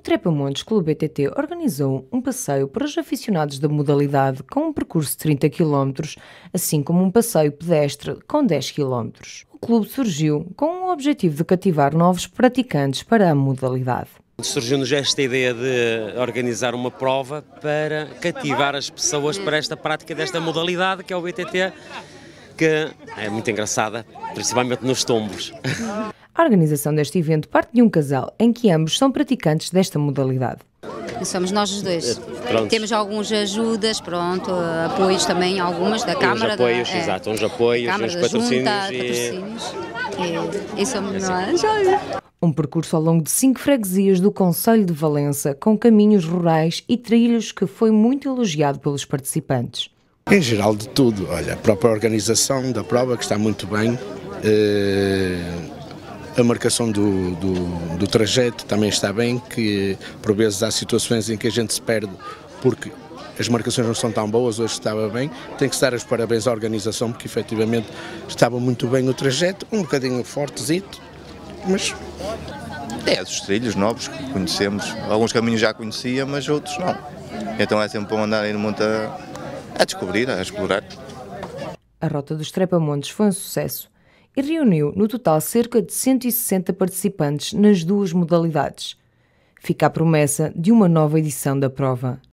o Trepamontes Clube BTT organizou um passeio para os aficionados da modalidade com um percurso de 30 km, assim como um passeio pedestre com 10 km. O clube surgiu com o objetivo de cativar novos praticantes para a modalidade. Surgiu-nos esta ideia de organizar uma prova para cativar as pessoas para esta prática desta modalidade que é o BTT, que é muito engraçada, principalmente nos tombos. A organização deste evento parte de um casal em que ambos são praticantes desta modalidade. Somos nós os dois. Temos algumas ajudas, pronto, apoios também, algumas da Câmara. Uns apoios, da, é, exato, uns apoios, uns patrocínios. Junta, e... patrocínios. E, e somos é nós. Um percurso ao longo de cinco freguesias do Conselho de Valença, com caminhos rurais e trilhos que foi muito elogiado pelos participantes. Em geral, de tudo. Olha, a própria organização da prova, que está muito bem, eh, a marcação do, do, do trajeto também está bem, que por vezes há situações em que a gente se perde porque as marcações não são tão boas, hoje estava bem. tem que dar os parabéns à organização, porque efetivamente estava muito bem o trajeto, um bocadinho fortezito, mas. É, os trilhos novos que conhecemos. Alguns caminhos já conhecia, mas outros não. Então é sempre bom andar aí no monte a, a descobrir, a explorar. A Rota dos Trepamontes foi um sucesso e reuniu no total cerca de 160 participantes nas duas modalidades. Fica a promessa de uma nova edição da prova.